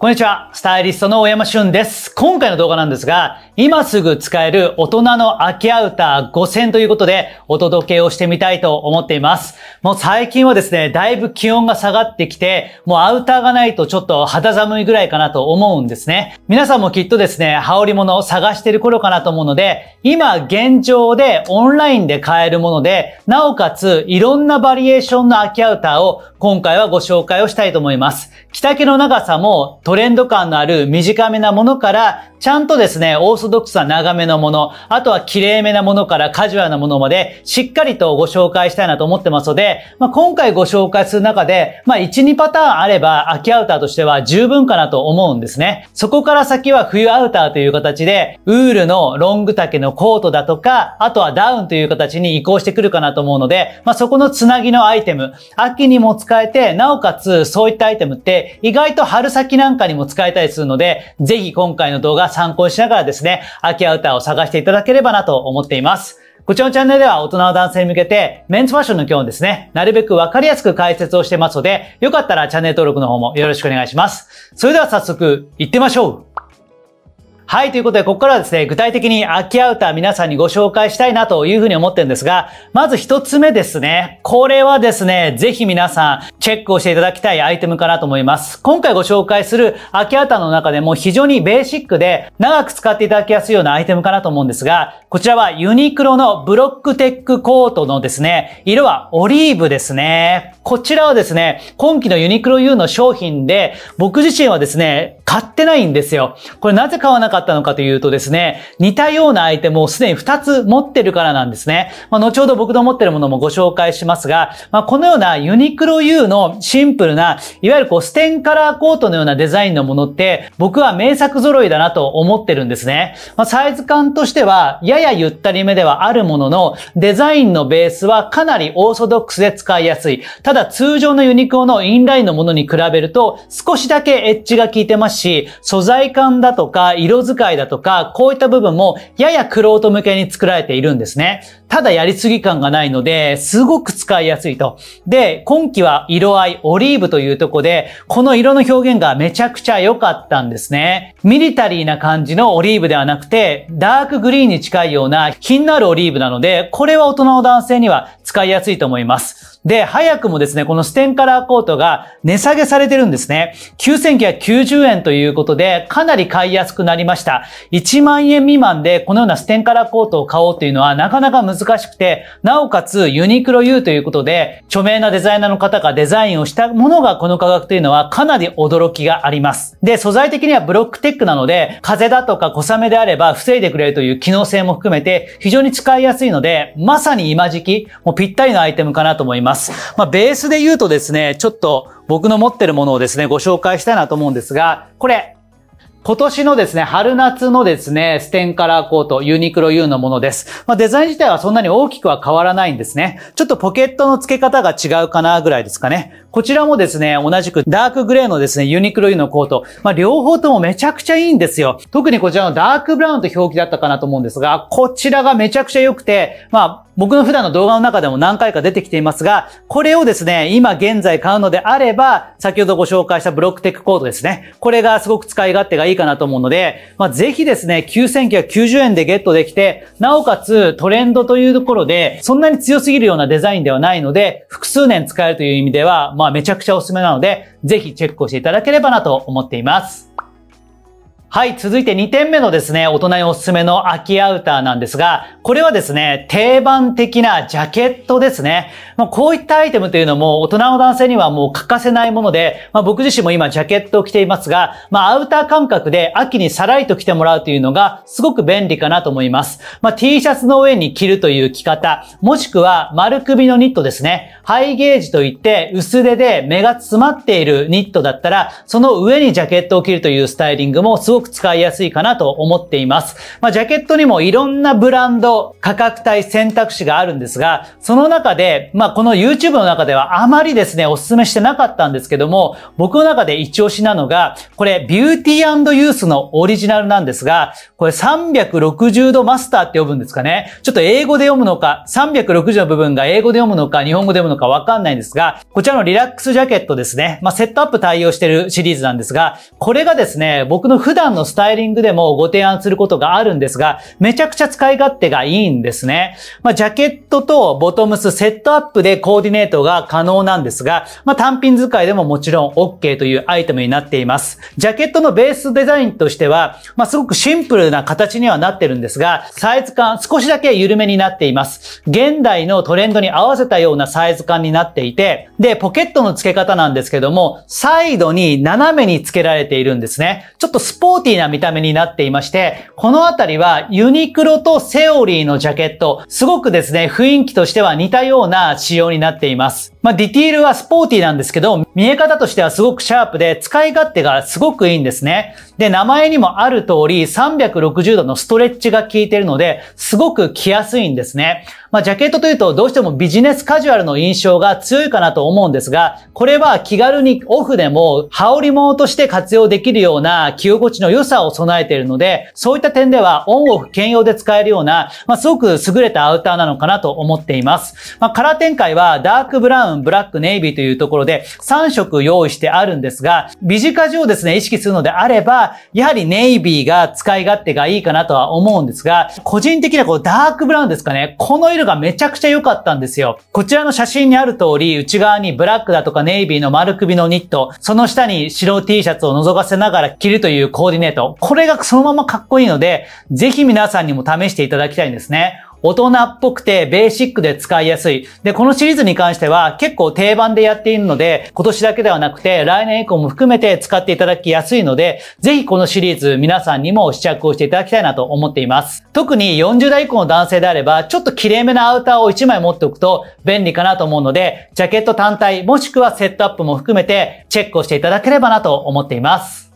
こんにちは。スタイリストの大山俊です。今回の動画なんですが、今すぐ使える大人の空きアウター5選ということで、お届けをしてみたいと思っています。もう最近はですね、だいぶ気温が下がってきて、もうアウターがないとちょっと肌寒いぐらいかなと思うんですね。皆さんもきっとですね、羽織物を探してる頃かなと思うので、今現状でオンラインで買えるもので、なおかついろんなバリエーションの空きアウターを今回はご紹介をしたいと思います。着丈の長さもトレンド感のある短めなものから、ちゃんとですね、オーソドックスな長めのもの、あとは綺麗めなものからカジュアルなものまで、しっかりとご紹介したいなと思ってますので、まあ、今回ご紹介する中で、まあ、1、2パターンあれば、秋アウターとしては十分かなと思うんですね。そこから先は冬アウターという形で、ウールのロング丈のコートだとか、あとはダウンという形に移行してくるかなと思うので、まあ、そこのつなぎのアイテム、秋にも使使えて、なおかつそういったアイテムって意外と春先なんかにも使えたりするので、ぜひ今回の動画参考にしながらですね、秋アウターを探していただければなと思っています。こちらのチャンネルでは大人の男性に向けてメンズファッションの基本ですね、なるべくわかりやすく解説をしてますので、よかったらチャンネル登録の方もよろしくお願いします。それでは早速行ってみましょうはい、ということで、ここからはですね、具体的に空きアウター皆さんにご紹介したいなというふうに思ってるんですが、まず一つ目ですね。これはですね、ぜひ皆さん、チェックをしていただきたいアイテムかなと思います。今回ご紹介する空きアウターの中でも非常にベーシックで、長く使っていただきやすいようなアイテムかなと思うんですが、こちらはユニクロのブロックテックコートのですね、色はオリーブですね。こちらはですね、今季のユニクロ U の商品で、僕自身はですね、買ってないんですよ。これなぜ買わなかったかったのかというとですね、似たようなアイテムをすでに2つ持ってるからなんですね。まあ、後ほど僕の持ってるものもご紹介しますが、まあ、このようなユニクロ U のシンプルな、いわゆるこうステンカラーコートのようなデザインのものって、僕は名作揃いだなと思ってるんですね。まあ、サイズ感としては、ややゆったりめではあるものの、デザインのベースはかなりオーソドックスで使いやすい。ただ通常のユニクロのインラインのものに比べると、少しだけエッジが効いてますし、素材感だとか色遣いだとか、こういった部分もややクロート向けに作られているんですね。ただやりすぎ感がないので、すごく使いやすいと。で、今季は色合い、オリーブというとこで、この色の表現がめちゃくちゃ良かったんですね。ミリタリーな感じのオリーブではなくて、ダークグリーンに近いような品のあるオリーブなので、これは大人の男性には使いやすいと思います。で、早くもですね、このステンカラーコートが値下げされてるんですね。9990円ということで、かなり買いやすくなりました。1万円未満でこのようなステンカラーコートを買おうというのはなかなか難しくて、なおかつユニクロ U ということで、著名なデザイナーの方がデザインをしたものがこの価格というのはかなり驚きがあります。で、素材的にはブロックテックなので、風だとか小雨であれば防いでくれるという機能性も含めて非常に使いやすいので、まさに今時期、もうぴったりのアイテムかなと思います。ます。まあ、ベースで言うとですね、ちょっと僕の持ってるものをですね、ご紹介したいなと思うんですが、これ、今年のですね、春夏のですね、ステンカラーコート、ユニクロ U のものです。まあ、デザイン自体はそんなに大きくは変わらないんですね。ちょっとポケットの付け方が違うかなぐらいですかね。こちらもですね、同じくダークグレーのですね、ユニクロ U のコート。まあ、両方ともめちゃくちゃいいんですよ。特にこちらのダークブラウンと表記だったかなと思うんですが、こちらがめちゃくちゃ良くて、まあ、僕の普段の動画の中でも何回か出てきていますが、これをですね、今現在買うのであれば、先ほどご紹介したブロックテックコードですね。これがすごく使い勝手がいいかなと思うので、まあ、ぜひですね、9990円でゲットできて、なおかつトレンドというところで、そんなに強すぎるようなデザインではないので、複数年使えるという意味では、まあめちゃくちゃおすすめなので、ぜひチェックをしていただければなと思っています。はい、続いて2点目のですね、大人におすすめの秋アウターなんですが、これはですね、定番的なジャケットですね。まあ、こういったアイテムというのも大人の男性にはもう欠かせないもので、まあ、僕自身も今ジャケットを着ていますが、まあ、アウター感覚で秋にさらりと着てもらうというのがすごく便利かなと思います。まあ、T シャツの上に着るという着方、もしくは丸首のニットですね。ハイゲージといって薄手で目が詰まっているニットだったら、その上にジャケットを着るというスタイリングもすごくごく使いやすいかなと思っています。まあ、ジャケットにもいろんなブランド、価格帯、選択肢があるんですが、その中で、まあ、この YouTube の中ではあまりですね、お勧めしてなかったんですけども、僕の中で一押しなのが、これ、ビューティーユースのオリジナルなんですが、これ360度マスターって呼ぶんですかね。ちょっと英語で読むのか、360の部分が英語で読むのか、日本語で読むのかわかんないんですが、こちらのリラックスジャケットですね。まあ、セットアップ対応してるシリーズなんですが、これがですね、僕の普段段のスタイリングでもご提案することがあるんですが、めちゃくちゃ使い勝手がいいんですね。まあ、ジャケットとボトムスセットアップでコーディネートが可能なんですが、まあ、単品使いでももちろん OK というアイテムになっています。ジャケットのベースデザインとしては、まあ、すごくシンプルな形にはなってるんですが、サイズ感少しだけ緩めになっています。現代のトレンドに合わせたようなサイズ感になっていて、で、ポケットの付け方なんですけども、サイドに斜めに付けられているんですね。ちょっとスポーーティーな見た目になっていまして、このあたりはユニクロとセオリーのジャケット、すごくですね、雰囲気としては似たような仕様になっています。まあ、ディティールはスポーティーなんですけど、見え方としてはすごくシャープで、使い勝手がすごくいいんですね。で、名前にもある通り360度のストレッチが効いてるので、すごく着やすいんですね。まあ、ジャケットというとどうしてもビジネスカジュアルの印象が強いかなと思うんですが、これは気軽にオフでも羽織り物として活用できるような着心地の良さを備えているので、そういった点ではオンオフ兼用で使えるような、まあ、すごく優れたアウターなのかなと思っています。まあ、カラー展開はダークブラウン、ブラック、ネイビーというところで3色用意してあるんですが、ビジカジをですね、意識するのであれば、やはりネイビーが使い勝手がいいかなとは思うんですが、個人的にはこうダークブラウンですかね。この色がめちゃくちゃ良かったんですよ。こちらの写真にある通り、内側にブラックだとかネイビーの丸首のニット、その下に白 T シャツを覗かせながら着るというコーディネート。これがそのままかっこいいので、ぜひ皆さんにも試していただきたいんですね。大人っぽくてベーシックで使いやすい。で、このシリーズに関しては結構定番でやっているので、今年だけではなくて来年以降も含めて使っていただきやすいので、ぜひこのシリーズ皆さんにも試着をしていただきたいなと思っています。特に40代以降の男性であれば、ちょっと綺麗めなアウターを1枚持っておくと便利かなと思うので、ジャケット単体もしくはセットアップも含めてチェックをしていただければなと思っています。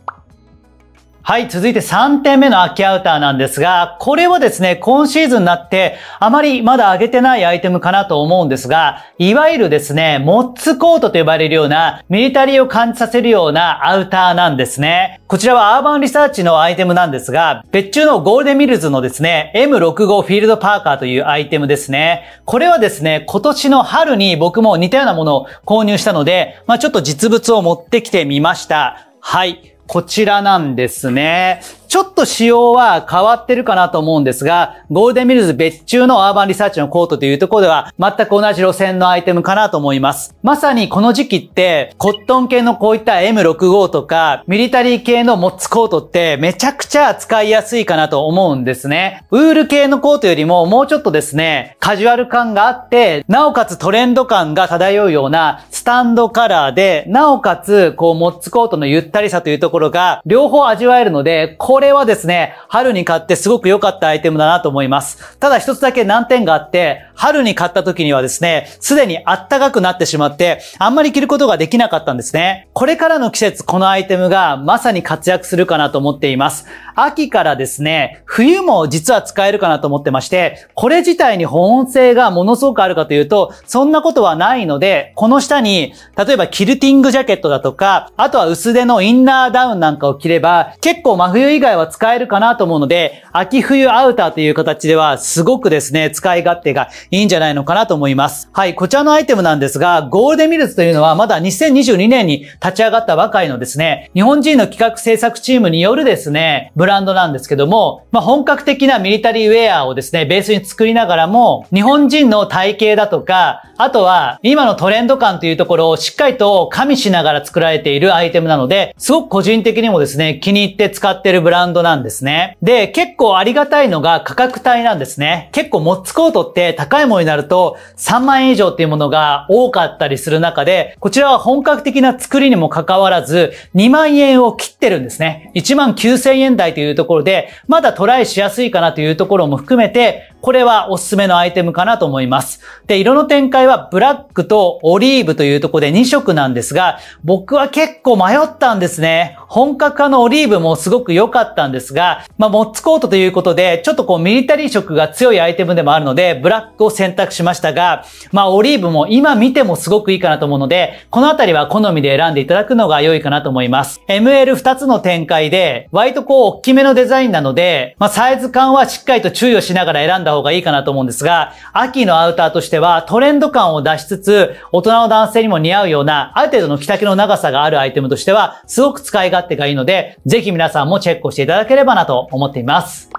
はい、続いて3点目のキアウターなんですが、これはですね、今シーズンになって、あまりまだ上げてないアイテムかなと思うんですが、いわゆるですね、モッツコートと呼ばれるような、ミリタリーを感じさせるようなアウターなんですね。こちらはアーバンリサーチのアイテムなんですが、別注のゴールデンミルズのですね、M65 フィールドパーカーというアイテムですね。これはですね、今年の春に僕も似たようなものを購入したので、まあちょっと実物を持ってきてみました。はい。こちらなんですね。ちょっと仕様は変わってるかなと思うんですが、ゴールデンミルズ別注のアーバンリサーチのコートというところでは、全く同じ路線のアイテムかなと思います。まさにこの時期って、コットン系のこういった M65 とか、ミリタリー系のモッツコートってめちゃくちゃ使いやすいかなと思うんですね。ウール系のコートよりももうちょっとですね、カジュアル感があって、なおかつトレンド感が漂うようなスタンドカラーで、なおかつこうモッツコートのゆったりさというところが両方味わえるので、これこれはですね、春に買ってすごく良かったアイテムだなと思います。ただ一つだけ難点があって、春に買った時にはですね、すでに暖かくなってしまって、あんまり着ることができなかったんですね。これからの季節、このアイテムがまさに活躍するかなと思っています。秋からですね、冬も実は使えるかなと思ってまして、これ自体に保温性がものすごくあるかというと、そんなことはないので、この下に、例えばキルティングジャケットだとか、あとは薄手のインナーダウンなんかを着れば、結構真冬以外外は使えるかなと思うので、秋冬アウターという形ではすごくですね、使い勝手がいいんじゃないのかなと思います。はい、こちらのアイテムなんですが、ゴールデンミルズというのはまだ2022年に立ち上がったばかりのですね、日本人の企画制作チームによるですね、ブランドなんですけども、まあ、本格的なミリタリーウェアをですね、ベースに作りながらも、日本人の体型だとか、あとは今のトレンド感というところをしっかりと加味しながら作られているアイテムなので、すごく個人的にもですね、気に入って使ってるブランドランドなんですね。で、結構ありがたいのが価格帯なんですね。結構モッツコートって高いものになると3万円以上っていうものが多かったりする中で、こちらは本格的な作りにもかかわらず2万円を切ってるんですね。1万9000円台というところで、まだトライしやすいかなというところも含めて、これはおすすめのアイテムかなと思います。で、色の展開はブラックとオリーブというとこで2色なんですが、僕は結構迷ったんですね。本格派のオリーブもすごく良かったんですが、まあ、モッツコートということで、ちょっとこうミリタリー色が強いアイテムでもあるので、ブラックを選択しましたが、まあ、オリーブも今見てもすごくいいかなと思うので、このあたりは好みで選んでいただくのが良いかなと思います。ML2 つの展開で、割とこう大きめのデザインなので、まあ、サイズ感はしっかりと注意をしながら選んだた方がいいかなと思うんですが、秋のアウターとしてはトレンド感を出しつつ、大人の男性にも似合うような、ある程度の着丈の長さがあるアイテムとしては、すごく使い勝手がいいので、ぜひ皆さんもチェックをしていただければなと思っています。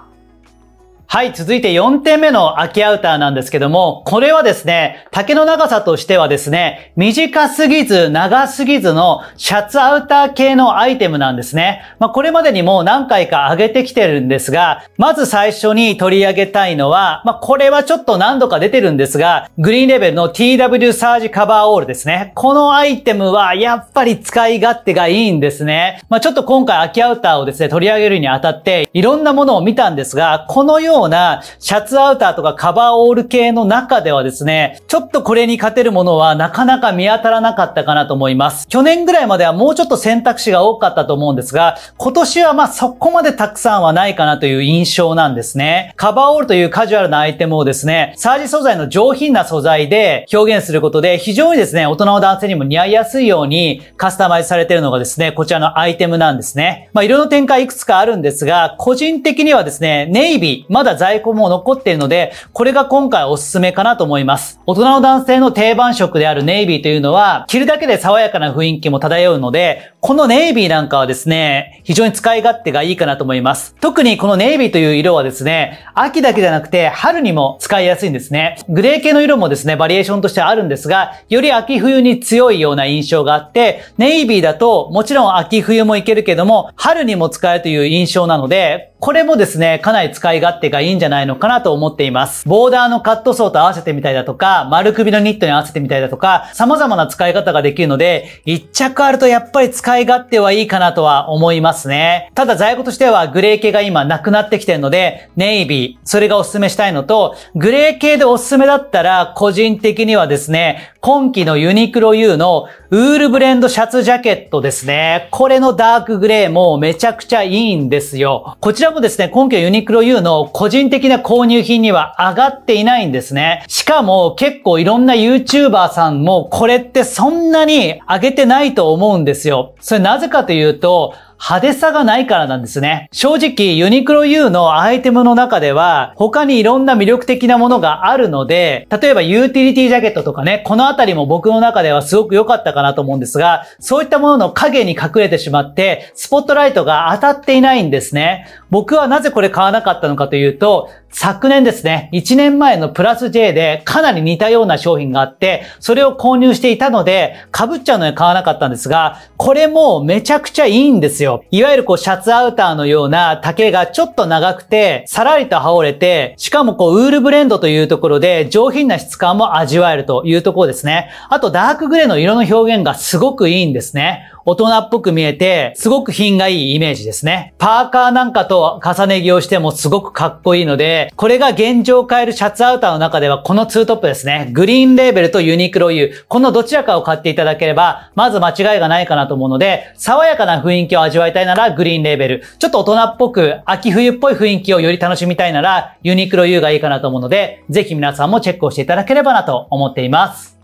はい、続いて4点目の空きアウターなんですけども、これはですね、丈の長さとしてはですね、短すぎず長すぎずのシャツアウター系のアイテムなんですね。まあ、これまでにも何回か上げてきてるんですが、まず最初に取り上げたいのは、まあ、これはちょっと何度か出てるんですが、グリーンレベルの TW サージカバーオールですね。このアイテムはやっぱり使い勝手がいいんですね。まあ、ちょっと今回空きアウターをですね、取り上げるにあたって、いろんなものを見たんですが、このようようなシャツアウターとかカバーオール系の中ではですね、ちょっとこれに勝てるものはなかなか見当たらなかったかなと思います。去年ぐらいまではもうちょっと選択肢が多かったと思うんですが、今年はまあそこまでたくさんはないかなという印象なんですね。カバーオールというカジュアルなアイテムをですね、サージ素材の上品な素材で表現することで非常にですね、大人の男性にも似合いやすいようにカスタマイズされているのがですね、こちらのアイテムなんですね。まあ色の展開いくつかあるんですが、個人的にはですね、ネイビー、まだ在庫も残っているので、これが今回おすすめかなと思います。大人の男性の定番色であるネイビーというのは、着るだけで爽やかな雰囲気も漂うので、このネイビーなんかはですね、非常に使い勝手がいいかなと思います。特にこのネイビーという色はですね、秋だけじゃなくて春にも使いやすいんですね。グレー系の色もですね、バリエーションとしてあるんですが、より秋冬に強いような印象があって、ネイビーだともちろん秋冬もいけるけども、春にも使えるという印象なので、これもですね、かなり使い勝手ががいいんじゃないのかなと思っています。ボーダーのカットソーと合わせてみたりだとか、丸首のニットに合わせてみたりだとか、様々な使い方ができるので、一着あるとやっぱり使い勝手はいいかなとは思いますね。ただ在庫としてはグレー系が今なくなってきてるので、ネイビー、それがおすすめしたいのと、グレー系でおすすめだったら、個人的にはですね、今季のユニクロ U のウールブレンドシャツジャケットですね。これのダークグレーもめちゃくちゃいいんですよ。こちらもですね、今季のユニクロ U の個個人的な購入品には上がっていないんですね。しかも結構いろんな YouTuber さんもこれってそんなに上げてないと思うんですよ。それなぜかというと、派手さがないからなんですね。正直、ユニクロ U のアイテムの中では、他にいろんな魅力的なものがあるので、例えばユーティリティジャケットとかね、このあたりも僕の中ではすごく良かったかなと思うんですが、そういったものの影に隠れてしまって、スポットライトが当たっていないんですね。僕はなぜこれ買わなかったのかというと、昨年ですね、1年前のプラス J でかなり似たような商品があって、それを購入していたので、かぶっちゃうので買わなかったんですが、これもめちゃくちゃいいんですよ。いわゆるこうシャツアウターのような丈がちょっと長くて、さらりと羽織れて、しかもこうウールブレンドというところで上品な質感も味わえるというところですね。あとダークグレーの色の表現がすごくいいんですね。大人っぽく見えて、すごく品がいいイメージですね。パーカーなんかと重ね着をしてもすごくかっこいいので、これが現状を変えるシャツアウターの中ではこのツートップですね。グリーンレーベルとユニクロ U。このどちらかを買っていただければ、まず間違いがないかなと思うので、爽やかな雰囲気を味わいたいならグリーンレーベル。ちょっと大人っぽく、秋冬っぽい雰囲気をより楽しみたいなら、ユニクロ U がいいかなと思うので、ぜひ皆さんもチェックをしていただければなと思っています。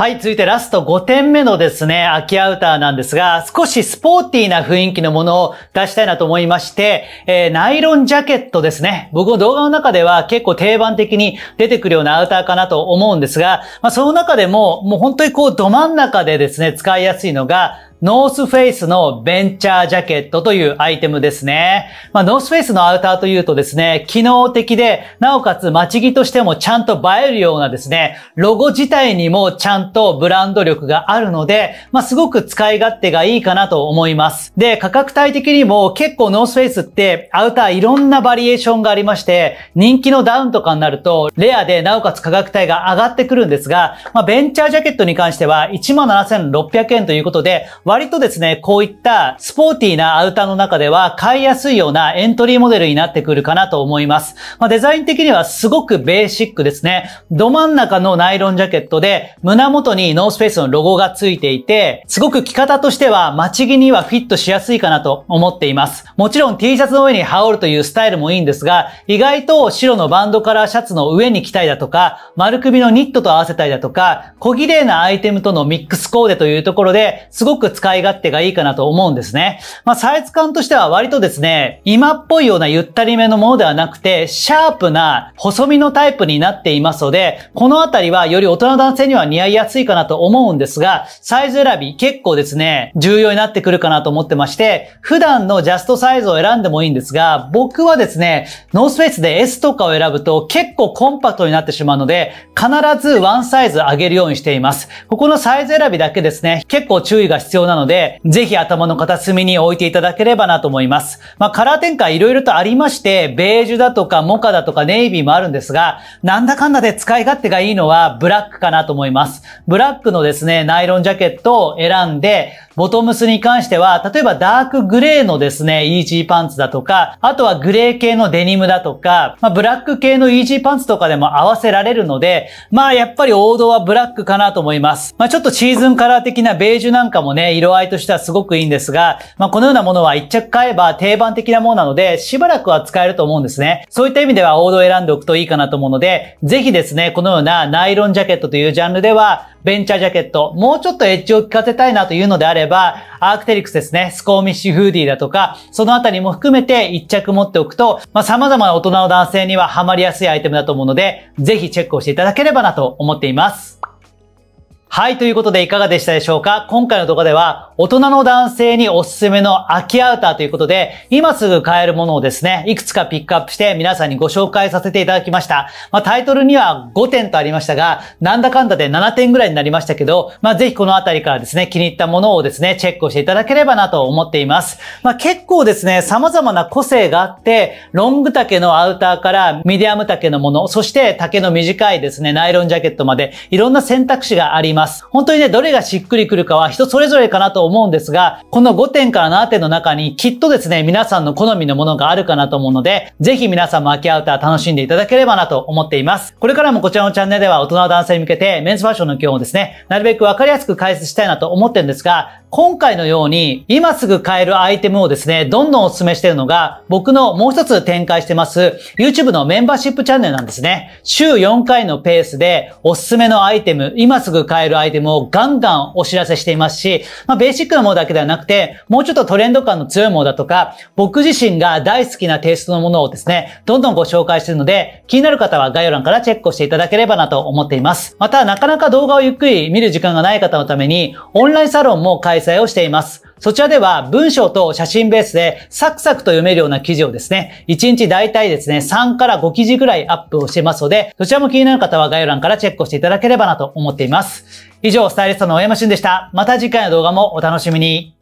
はい、続いてラスト5点目のですね、空きアウターなんですが、少しスポーティーな雰囲気のものを出したいなと思いまして、えー、ナイロンジャケットですね。僕の動画の中では結構定番的に出てくるようなアウターかなと思うんですが、まあ、その中でも、もう本当にこう、ど真ん中でですね、使いやすいのが、ノースフェイスのベンチャージャケットというアイテムですね。まあ、ノースフェイスのアウターというとですね、機能的で、なおかつ待ち着としてもちゃんと映えるようなですね、ロゴ自体にもちゃんとブランド力があるので、まあ、すごく使い勝手がいいかなと思います。で、価格帯的にも結構ノースフェイスってアウターいろんなバリエーションがありまして、人気のダウンとかになると、レアでなおかつ価格帯が上がってくるんですが、まあ、ベンチャージャケットに関しては17600円ということで、割とですね、こういったスポーティーなアウターの中では買いやすいようなエントリーモデルになってくるかなと思います。まあ、デザイン的にはすごくベーシックですね。ど真ん中のナイロンジャケットで胸元にノースペースのロゴがついていて、すごく着方としては待ち着にはフィットしやすいかなと思っています。もちろん T シャツの上に羽織るというスタイルもいいんですが、意外と白のバンドカラーシャツの上に着たいだとか、丸首のニットと合わせたいだとか、小綺麗なアイテムとのミックスコーデというところで、すごく使い勝手がいいかなと思うんですね。まあ、サイズ感としては割とですね、今っぽいようなゆったりめのものではなくて、シャープな細身のタイプになっていますので、このあたりはより大人男性には似合いやすいかなと思うんですが、サイズ選び結構ですね、重要になってくるかなと思ってまして、普段のジャストサイズを選んでもいいんですが、僕はですね、ノースペースで S とかを選ぶと結構コンパクトになってしまうので、必ずワンサイズ上げるようにしています。ここのサイズ選びだけですね、結構注意が必要なので、ぜひ頭の片隅に置いていただければなと思います。まあ、カラー展開いろいろとありまして、ベージュだとかモカだとかネイビーもあるんですが、なんだかんだで使い勝手がいいのはブラックかなと思います。ブラックのですね、ナイロンジャケットを選んで、ボトムスに関しては、例えばダークグレーのですね、イージーパンツだとか、あとはグレー系のデニムだとか、まあ、ブラック系のイージーパンツとかでも合わせられるので、まあやっぱり王道はブラックかなと思います。まあちょっとシーズンカラー的なベージュなんかもね、色合いとしてはすごくいいんですが、まあこのようなものは一着買えば定番的なものなので、しばらくは使えると思うんですね。そういった意味では王道選んでおくといいかなと思うので、ぜひですね、このようなナイロンジャケットというジャンルでは、ベンチャージャケット、もうちょっとエッジを効かせたいなというのであれば、ば、アークテリクスですね、スコーミッシュフーディーだとか、そのあたりも含めて1着持っておくと、まあ、様々な大人の男性にはハマりやすいアイテムだと思うので、ぜひチェックをしていただければなと思っています。はい、ということでいかがでしたでしょうか今回の動画では、大人の男性におすすめの空きアウターということで、今すぐ買えるものをですね、いくつかピックアップして皆さんにご紹介させていただきました。まあ、タイトルには5点とありましたが、なんだかんだで7点ぐらいになりましたけど、まあ、ぜひこのあたりからですね、気に入ったものをですね、チェックをしていただければなと思っています。まあ、結構ですね、様々な個性があって、ロング丈のアウターからミディアム丈のもの、そして丈の短いですね、ナイロンジャケットまで、いろんな選択肢があります。ます。本当にね、どれがしっくりくるかは人それぞれかなと思うんですが、この5点から7点の中にきっとですね、皆さんの好みのものがあるかなと思うので、ぜひ皆さんも秋アウター楽しんでいただければなと思っています。これからもこちらのチャンネルでは大人の男性に向けてメンズファッションの基本をですね、なるべくわかりやすく解説したいなと思ってるんですが、今回のように、今すぐ買えるアイテムをですね、どんどんお勧めしているのが、僕のもう一つ展開してます、YouTube のメンバーシップチャンネルなんですね。週4回のペースで、おすすめのアイテム、今すぐ買えるアイテムをガンガンお知らせしていますし、まあ、ベーシックなものだけではなくて、もうちょっとトレンド感の強いものだとか、僕自身が大好きなテイストのものをですね、どんどんご紹介しているので、気になる方は概要欄からチェックしていただければなと思っています。また、なかなか動画をゆっくり見る時間がない方のために、オンラインサロンも開開催をしています。そちらでは文章と写真ベースでサクサクと読めるような記事をですね、1日だいたいですね、3から5記事ぐらいアップをしてますので、そちらも気になる方は概要欄からチェックをしていただければなと思っています。以上、スタイリストの大山俊でした。また次回の動画もお楽しみに。